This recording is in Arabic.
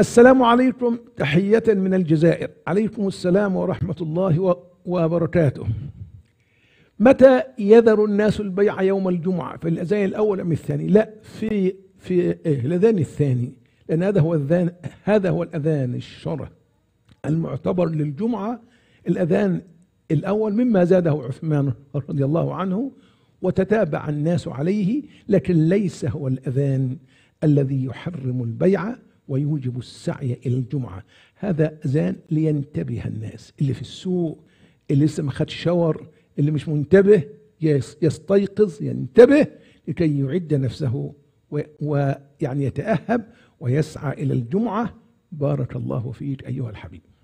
السلام عليكم تحية من الجزائر عليكم السلام ورحمة الله وبركاته متى يذر الناس البيع يوم الجمعة في الأذان الأول أم الثاني لا في في إيه؟ الأذان الثاني لأن هذا هو الأذان هذا هو الأذان الشرع المعتبر للجمعة الأذان الأول مما زاده عثمان رضي الله عنه وتتابع الناس عليه لكن ليس هو الأذان الذي يحرم البيع ويوجب السعي إلى الجمعة هذا أذان لينتبه الناس اللي في السوق اللي لسه ما خدش شاور اللي مش منتبه يستيقظ ينتبه لكي يعد نفسه ويعني يتأهب ويسعى إلى الجمعة بارك الله فيك أيها الحبيب